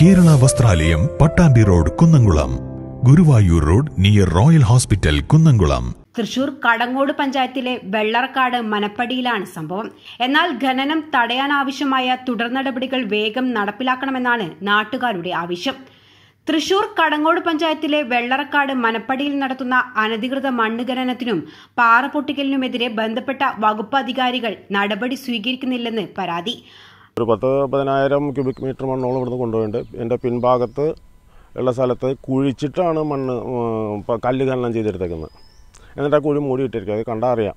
Kerala Vastralayam Pattambi road Kunnamkulam Guruvayur road near royal hospital Kunnamkulam Thrissur Kadangode പഞ്ചായത്തിലെ വെള്ളറക്കാട് മനപ്പടിയിലാണ് സംഭവം എന്നാൽ ഖനനം തടയാനാവശ്യമായ തുടർ നടപടികൾ വേഗം നടപ്പിലാക്കണമെന്നാണ് നാട്ടുകാരുടെ ആവശ്യം തൃശൂർ കടങ്ങോട് പഞ്ചായത്തിലെ വെള്ളറക്കാട് മനപ്പടിയിൽ നടത്തുന്ന അനധികൃത മണ്ണ് ഖനനത്തിനും പാറ പൊട്ടിക്കലിനുമെതിരെ ബന്ധപ്പെട്ട വകുപ്പ് അധികാരികൾ നടപടി സ്വീകരിക്കുന്നില്ലെന്ന് പരാതി ഒരു പത്ത് പതിനായിരം ക്യൂബിക് മീറ്റർ മണ്ണോളം ഇവിടുന്ന് കൊണ്ടുപോയിട്ടുണ്ട് എൻ്റെ പിൻഭാഗത്ത് ഉള്ള സ്ഥലത്ത് കുഴിച്ചിട്ടാണ് മണ്ണ് കല്ല് ഖനനം ചെയ്തെടുത്തേക്കുന്നത് എന്നിട്ട് ആ കുഴി മൂടിയിട്ടിരിക്കുക അത് കണ്ടാൽ അറിയാം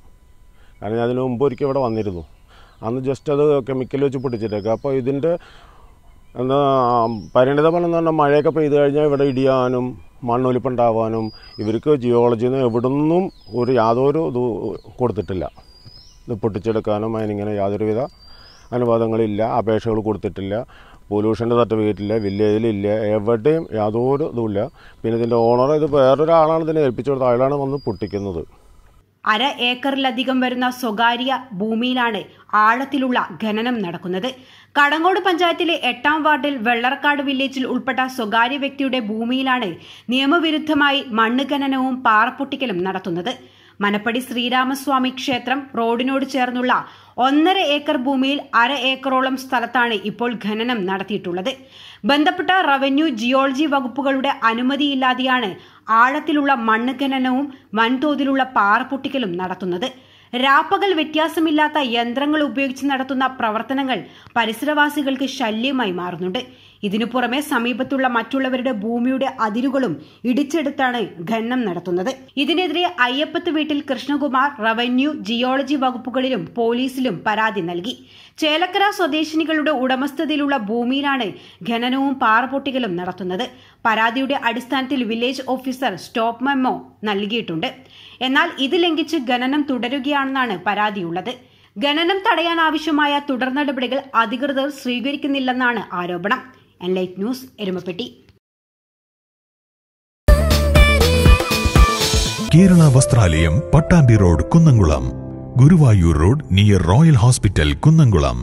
കാരണം ഞാൻ അതിനു മുമ്പ് ഒരിക്കൽ ഇവിടെ വന്നിരുന്നു അന്ന് ജസ്റ്റ് അത് കെമിക്കൽ വെച്ച് പൊട്ടിച്ചിട്ടേക്കുക അപ്പോൾ ഇതിൻ്റെ എന്താ പരിണിത ഫലം എന്ന് പറഞ്ഞാൽ മഴയൊക്കെ പെയ്ത് കഴിഞ്ഞാൽ ഇവിടെ ഇടിയാനും മണ്ണൊലിപ്പുണ്ടാവാനും ഇവർക്ക് ജിയോളജിന്ന് എവിടുന്നും ഒരു യാതൊരു ഇത് കൊടുത്തിട്ടില്ല ഇത് പൊട്ടിച്ചെടുക്കാനും അതിനിങ്ങനെ യാതൊരുവിധ അനുവാദങ്ങളില്ല അപേക്ഷകൾ കൊടുത്തിട്ടില്ല പൊല്യൂഷൻ്റെ ഇല്ല വില്ലേജിലില്ല എവിടെയും യാതൊരു ഇതുമില്ല പിന്നെ ഇതിൻ്റെ ഓണർ ഇത് വേറൊരാളാണ് ഇതിനെ ഏൽപ്പിച്ചു കൊടുത്തത് അയാളാണ് വന്ന് പൊട്ടിക്കുന്നത് അര ഏക്കറിലധികം വരുന്ന സ്വകാര്യ ഭൂമിയിലാണ് ആഴത്തിലുള്ള ഖനനം നടക്കുന്നത് കടങ്ങോട് പഞ്ചായത്തിലെ എട്ടാം വാർഡിൽ വെള്ളറക്കാട് വില്ലേജിൽ ഉൾപ്പെട്ട സ്വകാര്യ വ്യക്തിയുടെ ഭൂമിയിലാണ് നിയമവിരുദ്ധമായി മണ്ണ് ഖനനവും പാറപ്പൊട്ടിക്കലും നടത്തുന്നത് മനപ്പടി ശ്രീരാമസ്വാമി ക്ഷേത്രം റോഡിനോട് ചേർന്നുള്ള ഒന്നര ഏക്കർ ഭൂമിയിൽ അര ഏക്കറോളം സ്ഥലത്താണ് ഇപ്പോൾ ഖനനം നടത്തിയിട്ടുള്ളത് ബന്ധപ്പെട്ട റവന്യൂ ജിയോളജി വകുപ്പുകളുടെ അനുമതിയില്ലാതെയാണ് ആഴത്തിലുള്ള മണ്ണ് ഖനനവും വൻതോതിലുള്ള പാറപ്പൊട്ടിക്കലും നടത്തുന്നത് രാപ്പകൽ വ്യത്യാസമില്ലാത്ത യന്ത്രങ്ങൾ ഉപയോഗിച്ച് നടത്തുന്ന പ്രവർത്തനങ്ങൾ പരിസരവാസികൾക്ക് ശല്യമായി മാറുന്നുണ്ട് ഇതിനു പുറമെ സമീപത്തുള്ള മറ്റുള്ളവരുടെ ഭൂമിയുടെ അതിരുകളും ഇടിച്ചെടുത്താണ് ഖനനം നടത്തുന്നത് ഇതിനെതിരെ അയ്യപ്പത്ത് വീട്ടിൽ കൃഷ്ണകുമാർ റവന്യൂ ജിയോളജി വകുപ്പുകളിലും പോലീസിലും പരാതി നൽകി ചേലക്കര സ്വദേശിനികളുടെ ഉടമസ്ഥതയിലുള്ള ഭൂമിയിലാണ് ഖനനവും പാറപൊട്ടികളും നടത്തുന്നത് പരാതിയുടെ അടിസ്ഥാനത്തിൽ വില്ലേജ് ഓഫീസർ സ്റ്റോപ്പ് മെമ്മോ നൽകിയിട്ടുണ്ട് എന്നാൽ ഇത് ലംഘിച്ച് ഖനനം തുടരുകയാണെന്നാണ് പരാതിയുള്ളത് ഖനനം തടയാനാവശ്യമായ തുടർ നടപടികൾ അധികൃതർ സ്വീകരിക്കുന്നില്ലെന്നാണ് ആരോപണം and life news Erumapetty Kerala Vastralayam Pattambi road Kunnamkulam Guruvayur road near royal hospital Kunnamkulam